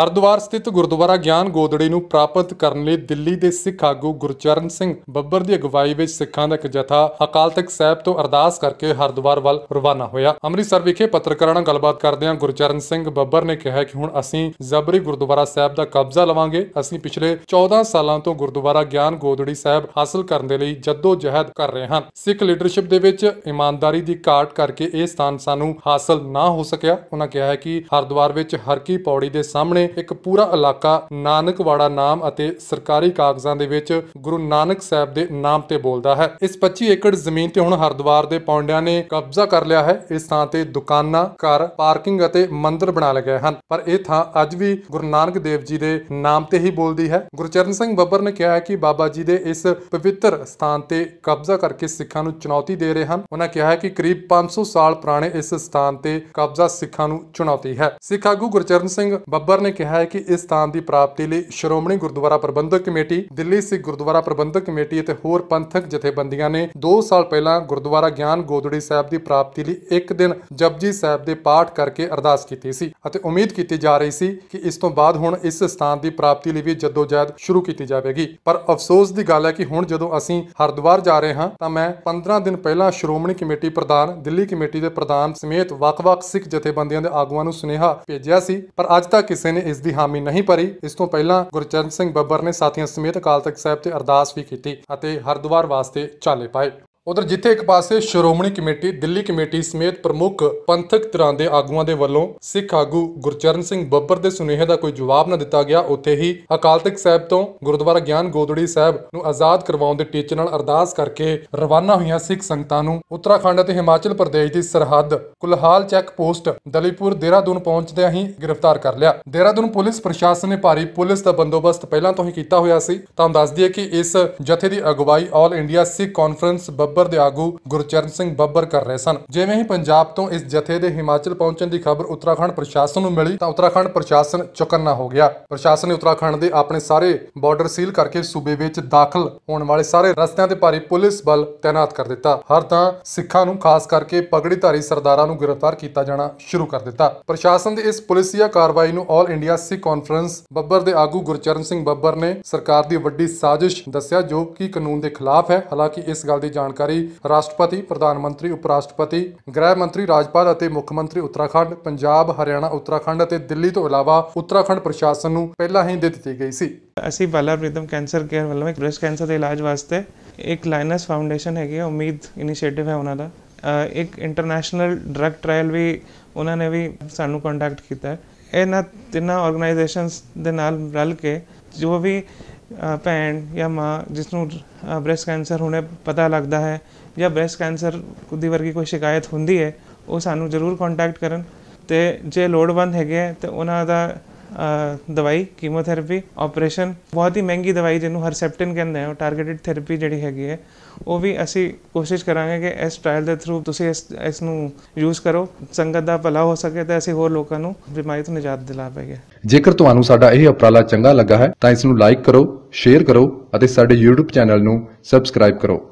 ਹਰਦੁਆਰ ਸਥਿਤ ਗੁਰਦੁਆਰਾ ਗਿਆਨ ਗੋਦੜੀ ਨੂੰ ਪ੍ਰਾਪਤ ਕਰਨ ਲਈ ਦਿੱਲੀ ਦੇ ਸਿੱਖ ਆਗੂ ਗੁਰਚਰਨ ਸਿੰਘ ਬੱਬਰ ਦੀ ਅਗਵਾਈ ਵਿੱਚ ਸਿੱਖਾਂ ਦਾ ਇੱਕ ਜਥਾ ਅਕਾਲ ਤਖਤ ਸਾਹਿਬ ਤੋਂ ਅਰਦਾਸ ਕਰਕੇ ਹਰਦੁਆਰ ਵੱਲ ਰਵਾਨਾ ਹੋਇਆ ਅੰਮ੍ਰਿਤਸਰ ਵਿਖੇ ਪੱਤਰਕਾਰਾਂ ਨਾਲ ਗੱਲਬਾਤ ਕਰਦਿਆਂ ਗੁਰਚਰਨ ਸਿੰਘ ਬੱਬਰ ਨੇ ਕਿਹਾ ਕਿ ਹੁਣ ਅਸੀਂ ਜ਼ਬਰੀ ਗੁਰਦੁਆਰਾ ਸਾਹਿਬ ਦਾ ਕਬਜ਼ਾ ਲਵਾਂਗੇ ਅਸੀਂ ਪਿਛਲੇ 14 ਸਾਲਾਂ ਤੋਂ ਗੁਰਦੁਆਰਾ ਗਿਆਨ ਗੋਦੜੀ ਸਾਹਿਬ ਹਾਸਲ ਕਰਨ ਦੇ ਲਈ ਜੱਦੋ ਜਹਿਦ ਕਰ ਰਹੇ ਹਾਂ ਸਿੱਖ ਲੀਡਰਸ਼ਿਪ ਦੇ ਵਿੱਚ ਇਮਾਨਦਾਰੀ ਦੀ ਘਾਟ ਕਰਕੇ ਇਹ ਸਥਾਨ ਸਾਨੂੰ ਹਾਸਲ ਨਾ ਹੋ ਸਕਿਆ ਉਹਨਾਂ ਕਿਹਾ ਹੈ ਕਿ ਹਰਦੁਆਰ ਵਿੱਚ ਕੀ ਪੌੜੀ ਦੇ ਸਾਹਮਣੇ ਨੇ ਇੱਕ ਪੂਰਾ ਇਲਾਕਾ ਨਾਨਕਵਾੜਾ ਨਾਮ ਅਤੇ ਸਰਕਾਰੀ ਕਾਗਜ਼ਾਂ ਦੇ ਵਿੱਚ ਗੁਰੂ ਨਾਨਕ ਸਾਹਿਬ ਦੇ ਨਾਮ ਤੇ ਬੋਲਦਾ ਹੈ ਇਸ 25 ਏਕੜ ਜ਼ਮੀਨ ਤੇ ਹੁਣ ਹਰਦੁਆਰ ਦੇ ਪੌਂਡਿਆਂ ਨੇ ਕਬਜ਼ਾ ਕਰ ਲਿਆ ਹੈ ਇਸ ਥਾਂ ਤੇ ਦੁਕਾਨਾਂ ਘਰ ਪਾਰਕਿੰਗ ਅਤੇ ਮੰਦਿਰ ਬਣਾ ਲਏ ਗਏ ਹਨ ਪਰ ਇਹ ਥਾਂ ਅੱਜ ਵੀ ਗੁਰੂ ਨਾਨਕ ਦੇਵ ਜੀ ਦੇ ਨਾਮ ਤੇ ਹੀ ਬੋਲਦੀ ਹੈ ਗੁਰਚਰਨ ਸਿੰਘ ਬੱਬਰ ਨੇ ਕਿਹਾ ਹੈ ਕਿ ਬਾਬਾ ਜੀ ਦੇ ਇਸ ਪਵਿੱਤਰ ਸਥਾਨ ਤੇ ਕਬਜ਼ਾ ਕਰਕੇ ਸਿੱਖਾਂ ਨੂੰ ਚੁਣੌਤੀ ਦੇ ਰਹੇ ਹਨ ਉਹਨਾਂ ਕਿਹਾ ਹੈ ਕਿ ਕਰੀਬ 500 ਸਾਲ ਪੁਰਾਣੇ ਇਸ ਸਥਾਨ ਤੇ ਕਬਜ਼ਾ ਸਿੱਖਾਂ ਨੂੰ ਚੁਣੌਤੀ ਹੈ ਸਿੱਖ ਆਗੂ ਗੁਰਚਰਨ ਸਿੰਘ ਬੱਬਰ ਨੇ ਕਿਹਾ ਹੈ ਕਿ ਇਸ ਸਥਾਨ ਦੀ ਪ੍ਰਾਪਤੀ ਲਈ ਸ਼੍ਰੋਮਣੀ ਗੁਰਦੁਆਰਾ ਪ੍ਰਬੰਧਕ ਕਮੇਟੀ ਦਿੱਲੀ ਸਿੱਖ ਗੁਰਦੁਆਰਾ ਪ੍ਰਬੰਧਕ ਕਮੇਟੀ ਅਤੇ ਹੋਰ ਪੰਥਕ ਜਥੇਬੰਦੀਆਂ ਨੇ 2 ਸਾਲ ਪਹਿਲਾਂ ਗੁਰਦੁਆਰਾ ਗਿਆਨ ਗੋਦੜੀ ਸਾਹਿਬ ਦੀ ਪ੍ਰਾਪਤੀ ਲਈ ਇੱਕ ਦਿਨ ਜਪਜੀ ਸਾਹਿਬ ਦੇ ਪਾਠ ਕਰਕੇ ਅਰਦਾਸ ਕੀਤੀ ਸੀ ਅਤੇ ਉਮੀਦ ਕੀਤੀ ਜਾ ਰਹੀ ਸੀ ਕਿ ਇਸ ਤੋਂ ਬਾਅਦ ਹੁਣ ਇਸ ਸਥਾਨ ਦੀ ਪ੍ਰਾਪਤੀ ਲਈ ਵੀ ਜਦੋਜਹਿਦ ਸ਼ੁਰੂ ਕੀਤੀ ਜਾਵੇਗੀ ਪਰ ਅਫਸੋਸ ਦੀ ਗੱਲ ਹੈ ਕਿ ਹੁਣ ਜਦੋਂ ਅਸੀਂ ਹਰਦੁਆਰ ਜਾ ਰਹੇ ਹਾਂ ਤਾਂ ਮੈਂ 15 ਦਿਨ ਪਹਿਲਾਂ ਸ਼੍ਰੋਮਣੀ ਕਮੇਟੀ ਪ੍ਰਧਾਨ ਦਿੱਲੀ ਕਮੇਟੀ ਦੇ ਪ੍ਰਧਾਨ ਸਮੇਤ ਵੱਖ-ਵੱਖ ਸਿੱਖ ਜਥੇਬੰਦੀਆਂ ਦੇ ਆਗੂਆਂ ਨੂੰ ਸੁਨੇਹਾ ਭੇਜਿਆ ਸੀ ਪਰ ਅੱਜ ਤੱਕ ਕਿਸੇ ਨੇ ਨੇ ਇਸ ਦੀ ਹਾਮੀ ਨਹੀਂ ਭਰੀ ਇਸ ਤੋਂ ਪਹਿਲਾਂ ਗੁਰਚਰਨ ਸਿੰਘ ਬੱਬਰ ਨੇ ਸਾਥੀਆਂ ਸਮੇਤ ਅਕਾਲ ਤਖਤ ਸਾਹਿਬ ਤੇ ਅਰਦਾਸ ਵੀ ਕੀਤੀ ਅਤੇ ਹਰਦੁਆਰ ਵਾਸਤੇ ਚਾਲੇ ਪਾਏ ਉਧਰ ਜਿੱਥੇ ਇੱਕ ਪਾਸੇ ਸ਼੍ਰੋਮਣੀ ਕਮੇਟੀ ਦਿੱਲੀ ਕਮੇਟੀ ਸਮੇਤ ਪ੍ਰਮੁੱਖ ਪੰਥਕ ਧਿਰਾਂ ਦੇ ਆਗੂਆਂ ਦੇ ਵੱਲੋਂ ਸਿੱਖ ਆਗੂ ਗੁਰਚਰਨ ਸਿੰਘ ਬੱਬਰ ਦੇ ਸੁਨੇਹੇ ਦਾ ਕੋਈ ਜਵਾਬ ਨਾ ਦਿੱਤਾ ਗਿਆ ਉੱਥੇ ਹੀ ਅਕਾਲ ਤਖਤ ਸਾਹਿਬ ਤੋਂ ਗੁਰਦੁਆਰਾ ਗਿਆਨ ਗੋਦੜੀ ਸਾਹਿਬ ਨੂੰ ਆਜ਼ਾਦ ਕਰਵਾਉਣ ਦੇ ਟੀਚੇ ਨਾਲ ਅਰਦਾਸ ਕਰਕੇ ਰਵਾਨਾ ਹੋਈਆਂ ਸਿੱਖ ਸੰਗਤਾਂ ਨੂੰ ਉੱਤਰਾਖੰਡ ਅਤੇ ਹਿਮਾਚਲ ਪ੍ਰਦੇਸ਼ ਦੀ ਸਰਹੱਦ ਕੁਲਹਾਲ ਚੈੱਕ ਪੋਸਟ ਦਲੀਪੁਰ ਦੇਹਰਾਦੂਨ ਪਹੁੰਚਦਿਆਂ ਹੀ ਗ੍ਰਿਫਤਾਰ ਕਰ ਲਿਆ ਦੇਹਰਾਦੂਨ ਪੁਲਿਸ ਪ੍ਰਸ਼ਾਸਨ ਨੇ ਭਾਰੀ ਪੁਲਿਸ ਦਾ ਬੰਦੋਬਸਤ ਪਹਿਲਾਂ ਤੋਂ ਹੀ ਕੀਤਾ ਹੋਇਆ ਸੀ ਤਾਂ ਦੱਸ ਦਈਏ ਕਿ ਇਸ ਜਥੇ ਦੀ ਅਗਵਾਈ ਆਲ ਇੰਡੀਆ ਸਿੱਖ ਕਾਨਫਰੰਸ ਬੱਬਰ ਦੇ ਆਗੂ ਗੁਰਚਰਨ ਸਿੰਘ ਬੱਬਰ ਕਰ ਰਹੇ ਸਨ ਜਿਵੇਂ ਹੀ ਪੰਜਾਬ ਤੋਂ ਇਸ ਜਥੇ ਦੇ ਹਿਮਾਚਲ ਪਹੁੰਚਣ ਦੀ ਖਬਰ ਉੱਤਰਾਖੰਡ ਪ੍ਰਸ਼ਾਸਨ ਨੂੰ ਮਿਲੀ ਤਾਂ ਉੱਤਰਾਖੰਡ ਪ੍ਰਸ਼ਾਸਨ ਚੁਕੰਨਾ ਹੋ ਗਿਆ ਪ੍ਰਸ਼ਾਸਨ ਨੇ ਉੱਤਰਾਖੰਡ ਦੇ ਆਪਣੇ ਸਾਰੇ ਬਾਰਡਰ ਸੀਲ ਕਰਕੇ ਸੂਬੇ ਵਿੱਚ ਦਾਖਲ ਹੋਣ ਵਾਲੇ ਸਾਰੇ ਰਸਤਿਆਂ ਤੇ ਭਾਰੀ ਪੁਲਿਸ ਬਲ ਤਾਇਨਾਤ ਕਰ ਦਿੱਤਾ ਹਰ ਤਾਂ ਸਿੱਖਾਂ ਨੂੰ ਖਾਸ ਕਰਕੇ ਪਗੜੀਧਾਰੀ ਸਰਦਾਰਾਂ ਨੂੰ ਗ੍ਰਿਫਤਾਰ ਕੀਤਾ ਜਾਣਾ ਸ਼ੁਰੂ ਕਰ ਦਿੱਤਾ ਪ੍ਰਸ਼ਾਸਨ ਦੀ ਇਸ ਪੁਲਿਸੀਆ ਕਾਰਵਾਈ ਨੂੰ ਆਲ ਇੰਡੀਆ ਸਿੱਖ ਕਾਨਫਰੰਸ ਬੱਬਰ ਦੇ ਆਗੂ ਗੁਰਚਰਨ ਸਿੰਘ ਬੱਬਰ ਨੇ ਸਰਕਾਰ ਦੀ ਵੱਡੀ ਸਾਜ਼ਿਸ਼ ਦੱਸਿਆ ਜੋ ਕਿ ਕਾਨੂੰਨ ਦੇ ਖਿਲਾਫ ਹੈ ਹਾਲਾਂਕਿ ਇਸ ਗੱਲ ਦੀ ਜਾਣਕਾਰੀ ਜਾਣਕਾਰੀ ਰਾਸ਼ਟਰਪਤੀ ਪ੍ਰਧਾਨ ਮੰਤਰੀ ਉਪ ਰਾਸ਼ਟਰਪਤੀ ਗ੍ਰਹਿ ਮੰਤਰੀ ਰਾਜਪਾਲ ਅਤੇ ਮੁੱਖ ਮੰਤਰੀ ਉੱਤਰਾਖੰਡ ਪੰਜਾਬ ਹਰਿਆਣਾ ਉੱਤਰਾਖੰਡ ਅਤੇ ਦਿੱਲੀ ਤੋਂ ਇਲਾਵਾ ਉੱਤਰਾਖੰਡ ਪ੍ਰਸ਼ਾਸਨ ਨੂੰ ਪਹਿਲਾਂ ਹੀ ਦੇ ਦਿੱਤੀ ਗਈ ਸੀ ਅਸੀਂ ਬਾਲਾ ਰਿਦਮ ਕੈਂਸਰ ਕੇਅਰ ਵੱਲੋਂ ਇੱਕ ਬ੍ਰੈਸਟ ਕੈਂਸਰ ਦੇ ਇਲਾਜ ਵਾਸਤੇ ਇੱਕ ਲਾਈਨਸ ਫਾਊਂਡੇਸ਼ਨ ਹੈਗੀ ਹੈ ਉਮੀਦ ਇਨੀਸ਼ੀਏਟਿਵ ਹੈ ਉਹਨਾਂ ਦਾ ਇੱਕ ਇੰਟਰਨੈਸ਼ਨਲ ਡਰੱਗ ਟ੍ਰਾਇਲ ਵੀ ਉਹਨਾਂ ਨੇ ਵੀ ਸਾਨੂੰ ਕੰਟੈਕਟ ਕੀਤਾ ਹੈ ਇਹਨਾਂ ਤਿੰਨਾਂ ਆਰਗੇਨਾਈਜੇਸ਼ਨਸ ਦੇ ਨਾਲ ਰਲ ਕੇ ਜੋ ਵੀ ਭੈਣ ਜਾਂ ਮਾਂ ਜਿਸ ਨੂੰ ਬ੍ਰੈਸਟ ਕੈਂਸਰ ਹੋਣੇ ਪਤਾ ਲੱਗਦਾ ਹੈ ਜਾਂ ਬ੍ਰੈਸਟ ਕੈਂਸਰ ਦੀ ਵਰਗੀ ਕੋਈ ਸ਼ਿਕਾਇਤ ਹੁੰਦੀ ਹੈ ਉਹ ਸਾਨੂੰ ਜ਼ਰੂਰ ਕੰਟੈਕਟ ਕਰਨ ਤੇ ਜੇ ਲੋੜਵੰਦ ਹੈਗੇ ਤੇ ਉਹਨਾਂ ਦਾ ਦਵਾਈ ਕੀਮੋਥੈਰੇਪੀ ਆਪਰੇਸ਼ਨ ਬਹੁਤ ਹੀ ਮਹਿੰਗੀ ਦਵਾਈ ਜਿਹਨੂੰ ਹਰਸੈਪਟਿਨ ਕਹਿੰਦੇ ਆ ਉਹ ਟਾਰਗੇਟਡ ਥੈਰੇਪੀ ਜਿਹੜੀ ਹੈਗੀ ਹੈ ਉਹ ਵੀ ਅਸੀਂ ਕੋਸ਼ਿਸ਼ ਕਰਾਂਗੇ ਕਿ ਇਸ ਟ੍ਰਾਇਲ ਦੇ ਥਰੂ ਤੁਸੀਂ ਇਸ ਇਸ ਨੂੰ ਯੂਜ਼ ਕਰੋ ਸੰਗਤ ਦਾ ਭਲਾ ਹੋ ਸਕੇ ਤਾਂ ਅਸੀਂ ਹੋਰ ਲੋਕਾਂ ਨੂੰ ਬਿਮਾਰੀ ਤੋਂ ਨਜਾਤ ਦਿਲਾ ਪਾਈਏ ਜੇਕਰ ਤੁਹਾਨੂੰ ਸਾਡਾ ਇਹ ਉਪਰਾਲਾ ਚੰਗਾ ਲੱਗਾ ਹੈ ਤਾਂ ਇਸ ਨੂੰ ਲਾਈਕ ਕਰੋ ਸ਼ੇਅਰ ਕਰੋ ਅਤੇ ਸਾਡੇ YouTube ਚੈਨਲ ਨੂੰ ਸਬਸਕ੍ਰਾਈਬ ਕਰੋ